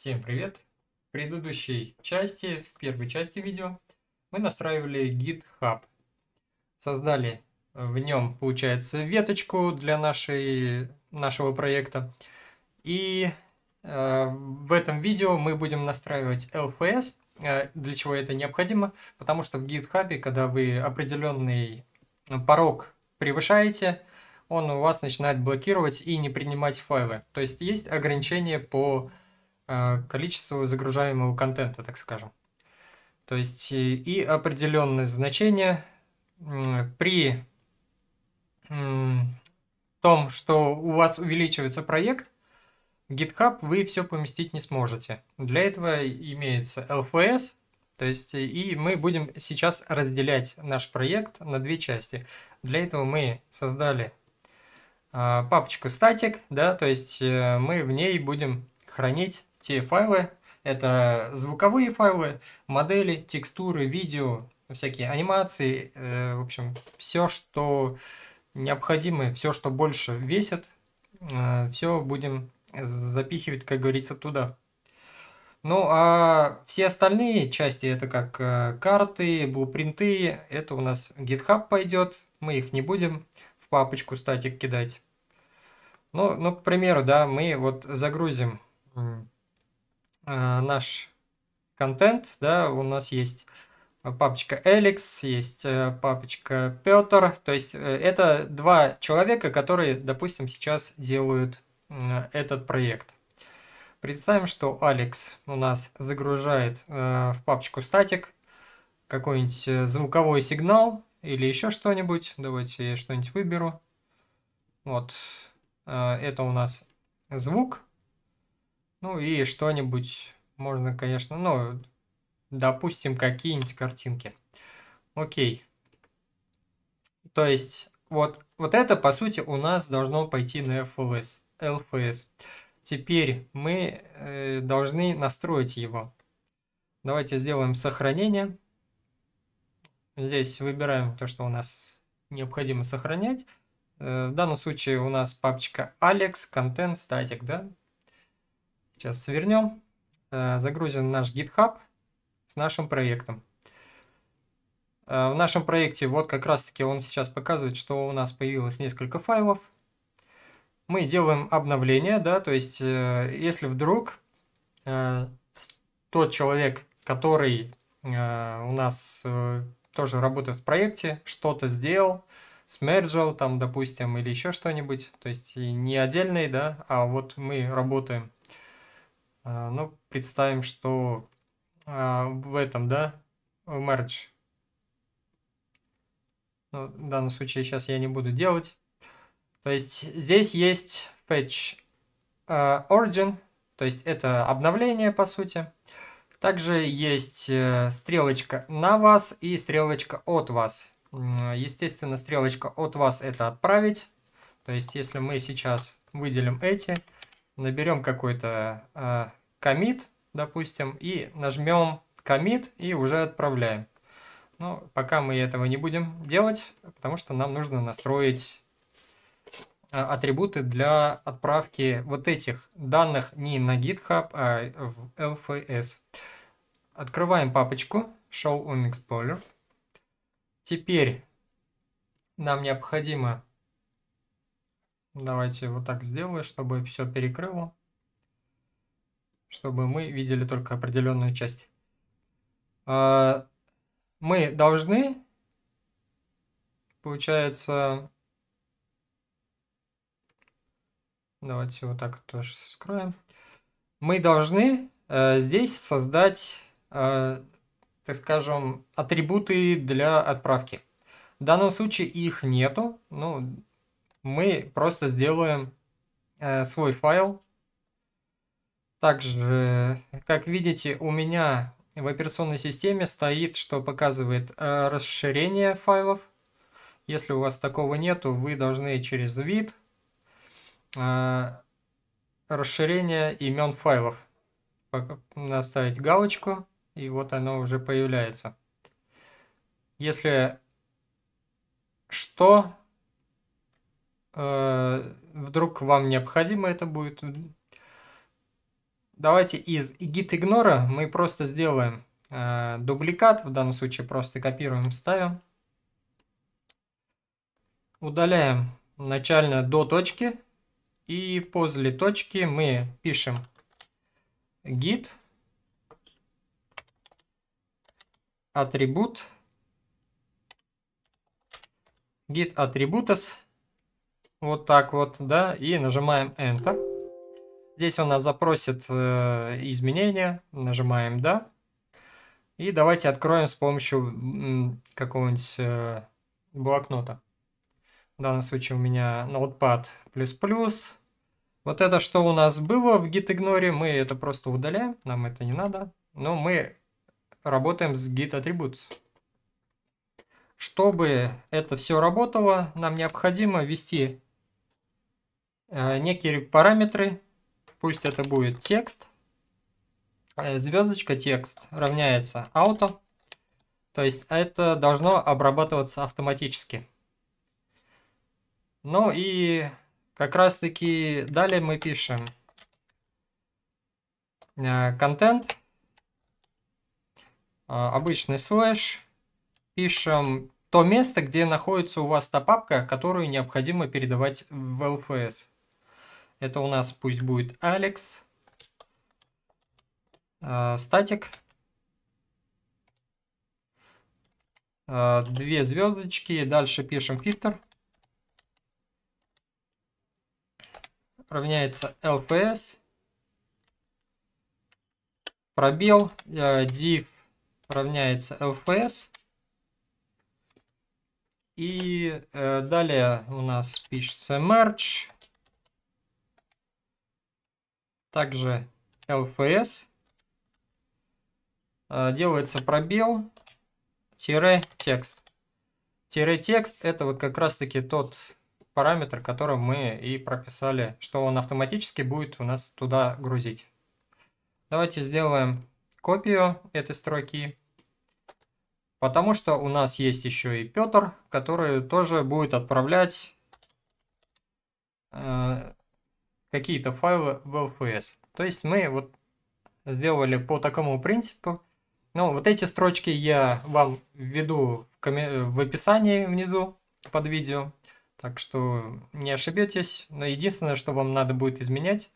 Всем привет! В предыдущей части, в первой части видео, мы настраивали GitHub. Создали э, в нем, получается, веточку для нашей, нашего проекта. И э, в этом видео мы будем настраивать LFS. Э, для чего это необходимо? Потому что в GitHub, когда вы определенный э, порог превышаете, он у вас начинает блокировать и не принимать файлы. То есть есть ограничения по Э, количеству загружаемого контента, так скажем. То есть и, э, и определенность значения при том, что у вас увеличивается проект, GitHub вы все поместить не сможете. Для этого имеется LFS, то есть э, и мы будем сейчас разделять наш проект на две части. Для этого мы создали папочку static, да, то есть мы в ней будем хранить те файлы, это звуковые файлы, модели, текстуры, видео, всякие анимации, э, в общем, все, что необходимо, все, что больше весит, э, все будем запихивать, как говорится, туда. Ну, а все остальные части, это как э, карты, блупринты, это у нас GitHub пойдет, мы их не будем в папочку статик кидать. Ну, ну, к примеру, да, мы вот загрузим Э, наш контент, да, у нас есть э, папочка Алекс, есть э, папочка Петр, то есть это два человека, которые, допустим, сейчас делают этот проект. Представим, что Алекс у нас загружает в папочку статик какой-нибудь звуковой сигнал или еще что-нибудь. Давайте я что-нибудь выберу. Вот, это у нас звук. Ну и что-нибудь можно, конечно, ну, допустим, какие-нибудь картинки. Окей. То есть, вот, вот это, по сути, у нас должно пойти на FLS. LFS. Теперь мы э, должны настроить его. Давайте сделаем сохранение. Здесь выбираем то, что у нас необходимо сохранять. Э, в данном случае у нас папочка Alex, Content, Static, да? Сейчас свернем. Э, загрузим наш GitHub с нашим проектом. Э, в нашем проекте вот как раз таки он сейчас показывает, что у нас появилось несколько файлов. Мы делаем обновление, да, то есть э, если вдруг тот человек, который у нас тоже работает в проекте, что-то сделал, смерджил там, допустим, или еще что-нибудь, то есть не отдельный, да, а вот мы работаем а, Но ну, представим, что а, в этом, да, в merge. Ну, в данном случае сейчас я не буду делать. То есть здесь есть fetch а, origin, то есть это обновление, по сути. Также есть э, стрелочка на вас и стрелочка от вас. Естественно, стрелочка от вас это отправить. То есть, если мы сейчас выделим эти, наберем какой-то commit, допустим, и нажмем commit и уже отправляем. Но пока мы этого не будем делать, потому что нам нужно настроить а, атрибуты для отправки вот этих данных не на GitHub, а в LFS. Открываем папочку Show on Explorer. Теперь нам необходимо... Давайте вот так сделаю, чтобы все перекрыло чтобы мы видели только определенную часть. А, мы должны, получается, давайте вот так тоже скроем. Мы должны э, здесь создать, э, так скажем, атрибуты для отправки. В данном случае их нету, ну, мы просто сделаем э, свой файл также, как видите, у меня в операционной системе стоит, что показывает э, расширение файлов. Если у вас такого нету, вы должны через вид э, расширение имен файлов наставить галочку, и вот оно уже появляется. Если что, э, вдруг вам необходимо это будет, Давайте из git игнора мы просто сделаем э, дубликат, в данном случае просто копируем, ставим. Удаляем начально до точки и после точки мы пишем git атрибут git атрибутас вот так вот, да, и нажимаем Enter. Здесь он нас запросит э, изменения. Нажимаем «Да». И давайте откроем с помощью какого-нибудь э, блокнота. В данном случае у меня Notepad++. Вот это, что у нас было в GitIgnore, мы это просто удаляем, нам это не надо. Но мы работаем с Git Attributes. Чтобы это все работало, нам необходимо ввести э, некие параметры, Пусть это будет текст. Э, Звездочка текст равняется auto. То есть это должно обрабатываться автоматически. Ну и как раз таки далее мы пишем э, контент, э, обычный слэш, пишем то место, где находится у вас та папка, которую необходимо передавать в LFS. Это у нас пусть будет Алекс. А, статик. А, две звездочки. Дальше пишем фильтр. Равняется LPS. Пробел. А, div равняется LPS. И э, далее у нас пишется merge также LFS. А, делается пробел, тире, текст. Тире текст это вот как раз таки тот параметр, который мы и прописали, что он автоматически будет у нас туда грузить. Давайте сделаем копию этой строки, потому что у нас есть еще и Петр, который тоже будет отправлять э, какие-то файлы в LFS. То есть мы вот сделали по такому принципу. Ну, вот эти строчки я вам введу в, ком... в описании внизу под видео. Так что не ошибетесь. Но единственное, что вам надо будет изменять,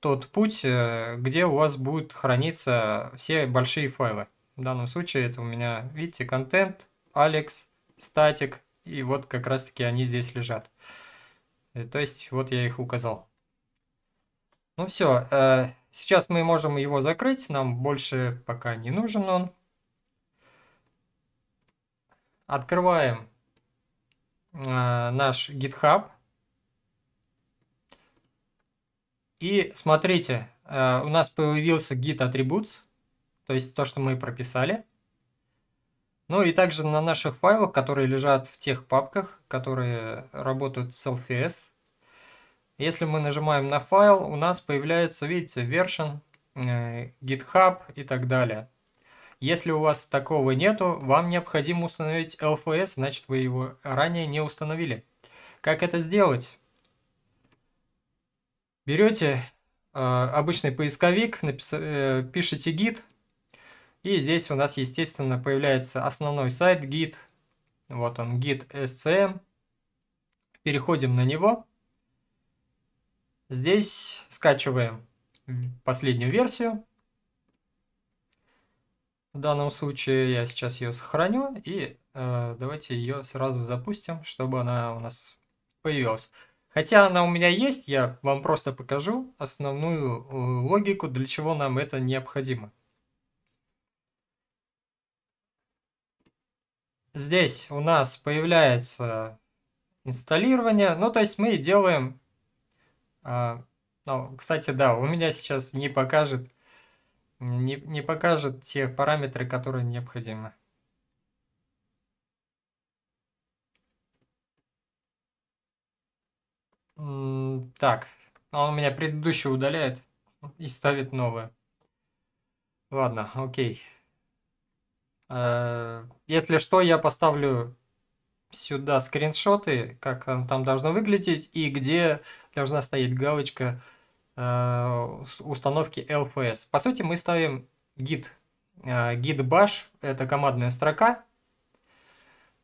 тот путь, э, где у вас будут храниться все большие файлы. В данном случае это у меня, видите, контент, Alex, статик, и вот как раз таки они здесь лежат. Э, то есть вот я их указал. Ну все, э, сейчас мы можем его закрыть, нам больше пока не нужен он. Открываем э, наш GitHub. И смотрите, э, у нас появился Git Attributes, то есть то, что мы прописали. Ну и также на наших файлах, которые лежат в тех папках, которые работают с LFS, если мы нажимаем на файл, у нас появляется, видите, version, э, GitHub и так далее. Если у вас такого нету, вам необходимо установить LFS, значит вы его ранее не установили. Как это сделать? Берете э, обычный поисковик, напис... э, пишите git, и здесь у нас, естественно, появляется основной сайт git. Вот он, git SCM. Переходим на него. Здесь скачиваем последнюю версию. В данном случае я сейчас ее сохраню и э, давайте ее сразу запустим, чтобы она у нас появилась. Хотя она у меня есть, я вам просто покажу основную э, логику, для чего нам это необходимо. Здесь у нас появляется инсталлирование, ну то есть мы делаем ну, кстати, да, у меня сейчас не покажет, не, не покажет те параметры, которые необходимы. Так, а он у меня предыдущий удаляет и ставит новое. Ладно, окей. Э, если что, я поставлю сюда скриншоты, как он там должно выглядеть и где должна стоять галочка э, установки LFS. По сути, мы ставим git. Э, git bash – это командная строка,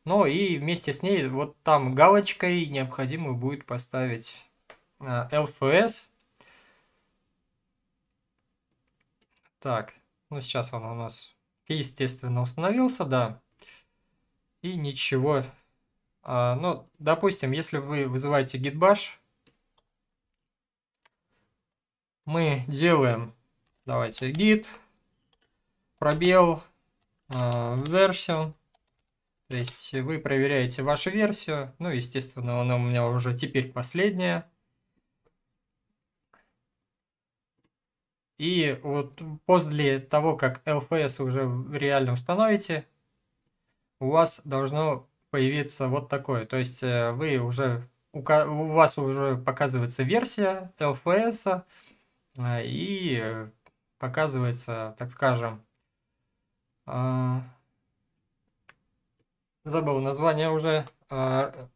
ну и вместе с ней вот там галочкой необходимо будет поставить э, LFS. Так, ну сейчас он у нас, естественно, установился, да. И ничего а, ну, допустим, если вы вызываете gitbash, мы делаем, давайте, git, пробел, version, а, то есть вы проверяете вашу версию, ну, естественно, она у меня уже теперь последняя. И вот после того, как LFS уже реально установите, у вас должно появиться вот такое. То есть э, вы уже у вас уже показывается версия LFS а, и э, показывается, так скажем, а, забыл название уже, а,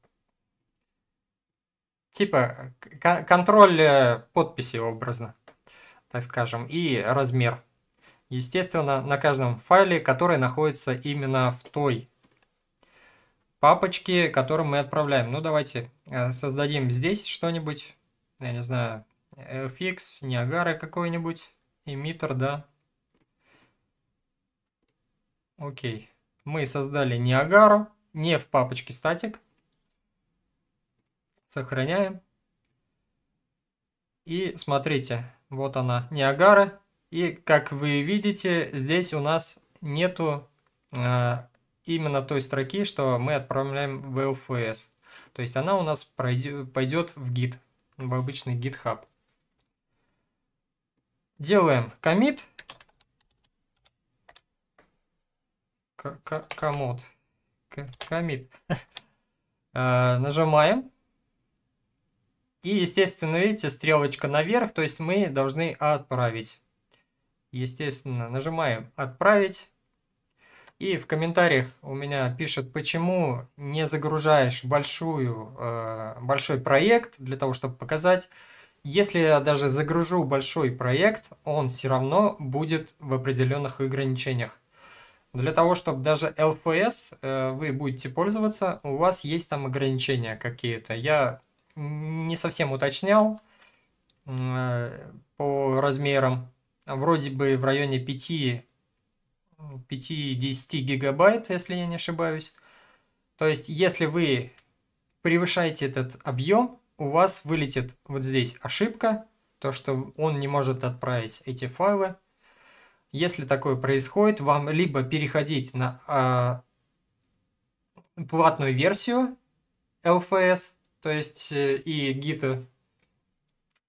типа контроль э, подписи образно, так скажем, и размер. Естественно, на каждом файле, который находится именно в той папочки, которым мы отправляем. Ну, давайте э, создадим здесь что-нибудь. Я не знаю, FX, Ниагара какой-нибудь, эмиттер, да. Окей. Мы создали Ниагару, не в папочке статик. Сохраняем. И смотрите, вот она, Ниагара. И как вы видите, здесь у нас нету э, именно той строки, что мы отправляем в LFS. То есть она у нас пойдет в Git, в обычный GitHub. Делаем commit, комод, комит, э, Нажимаем. И, естественно, видите, стрелочка наверх, то есть мы должны отправить. Естественно, нажимаем «Отправить». И в комментариях у меня пишут, почему не загружаешь большую, э, большой проект для того, чтобы показать. Если я даже загружу большой проект, он все равно будет в определенных ограничениях. Для того, чтобы даже LPS э, вы будете пользоваться, у вас есть там ограничения какие-то. Я не совсем уточнял э, по размерам. Вроде бы в районе 5 5-10 гигабайт, если я не ошибаюсь. То есть, если вы превышаете этот объем, у вас вылетит вот здесь ошибка, то, что он не может отправить эти файлы. Если такое происходит, вам либо переходить на э, платную версию LFS, то есть э, и гита,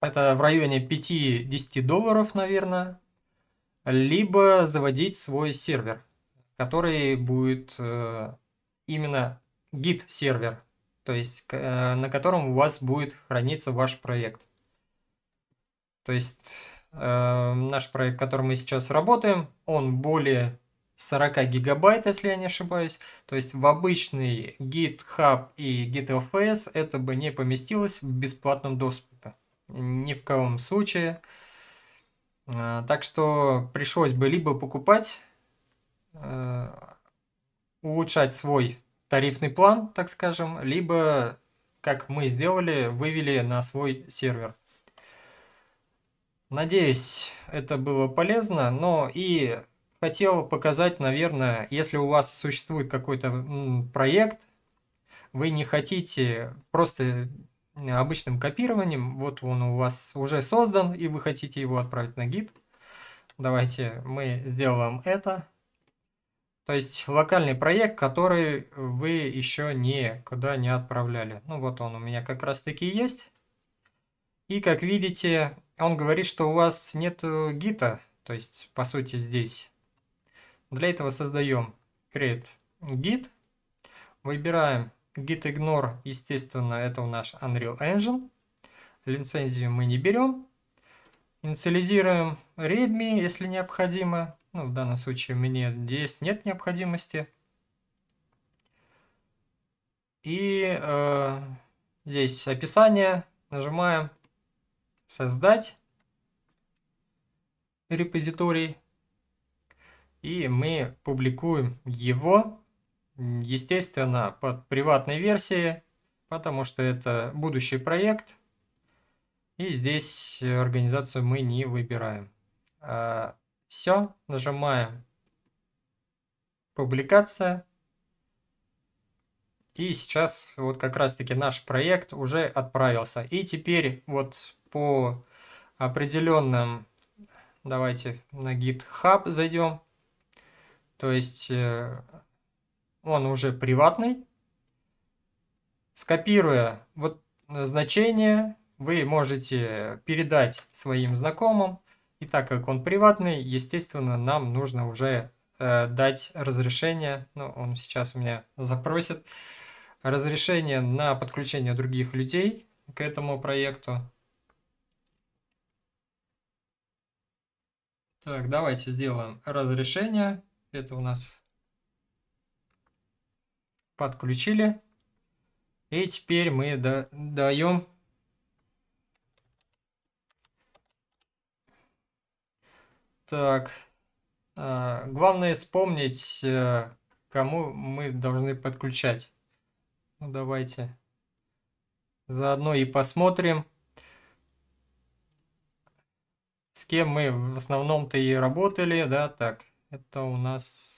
э, это в районе 5-10 долларов, наверное, либо заводить свой сервер, который будет э, именно гид-сервер, то есть э, на котором у вас будет храниться ваш проект. То есть э, наш проект, которым мы сейчас работаем, он более 40 гигабайт, если я не ошибаюсь. То есть в обычный GitHub и GitFS это бы не поместилось в бесплатном доступе. Ни в коем случае. Э, так что пришлось бы либо покупать, э, улучшать свой тарифный план, так скажем, либо, как мы сделали, вывели на свой сервер. Надеюсь, это было полезно, но и хотел показать, наверное, если у вас существует какой-то проект, вы не хотите просто обычным копированием. Вот он у вас уже создан, и вы хотите его отправить на гид. Давайте мы сделаем это. То есть локальный проект, который вы еще никуда не отправляли. Ну вот он у меня как раз таки есть. И как видите, он говорит, что у вас нет гита, то есть по сути здесь. Для этого создаем create git, выбираем GitIgnore, естественно, это у нас Unreal Engine. Лицензию мы не берем. Инициализируем readme, если необходимо. Ну, в данном случае мне здесь нет необходимости. И э, здесь описание. Нажимаем «Создать» репозиторий. И мы публикуем его естественно, под приватной версией, потому что это будущий проект, и здесь э, организацию мы не выбираем. А, Все, нажимаем публикация. И сейчас вот как раз-таки наш проект уже отправился. И теперь вот по определенным, давайте на GitHub зайдем. То есть э, он уже приватный. Скопируя вот э, значение, вы можете передать своим знакомым. И так как он приватный, естественно, нам нужно уже э, дать разрешение. Ну, он сейчас у меня запросит разрешение на подключение других людей к этому проекту. Так, давайте сделаем разрешение. Это у нас подключили. И теперь мы да даем Так, а, главное вспомнить, э, кому мы должны подключать. Ну, давайте заодно и посмотрим, с кем мы в основном-то и работали, да, так, это у нас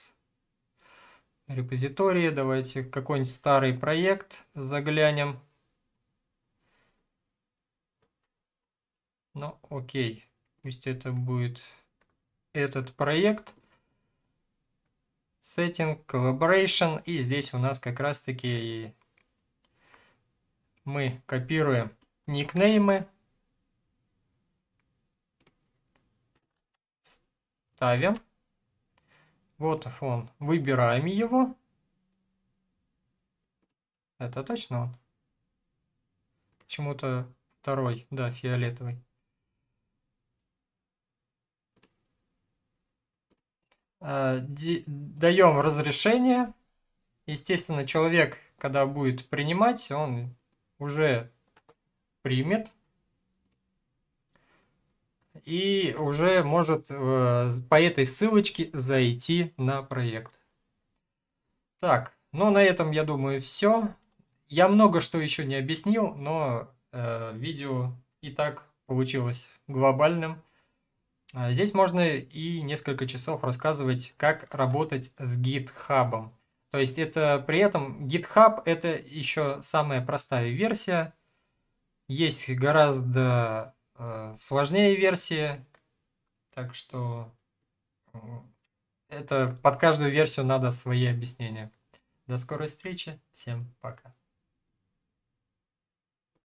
репозитории. Давайте какой-нибудь старый проект заглянем. Ну, окей. Пусть это будет этот проект. Setting, Collaboration. И здесь у нас как раз-таки мы копируем никнеймы. Ставим. Вот он. Выбираем его. Это точно он. Почему-то второй, да, фиолетовый. А, даем разрешение. Естественно, человек, когда будет принимать, он уже примет и уже может э, по этой ссылочке зайти на проект. Так, ну на этом, я думаю, все. Я много что еще не объяснил, но э, видео и так получилось глобальным. А здесь можно и несколько часов рассказывать, как работать с GitHub. То есть это при этом GitHub это еще самая простая версия. Есть гораздо э, сложнее версии, так что э, это под каждую версию надо свои объяснения. До скорой встречи, всем пока.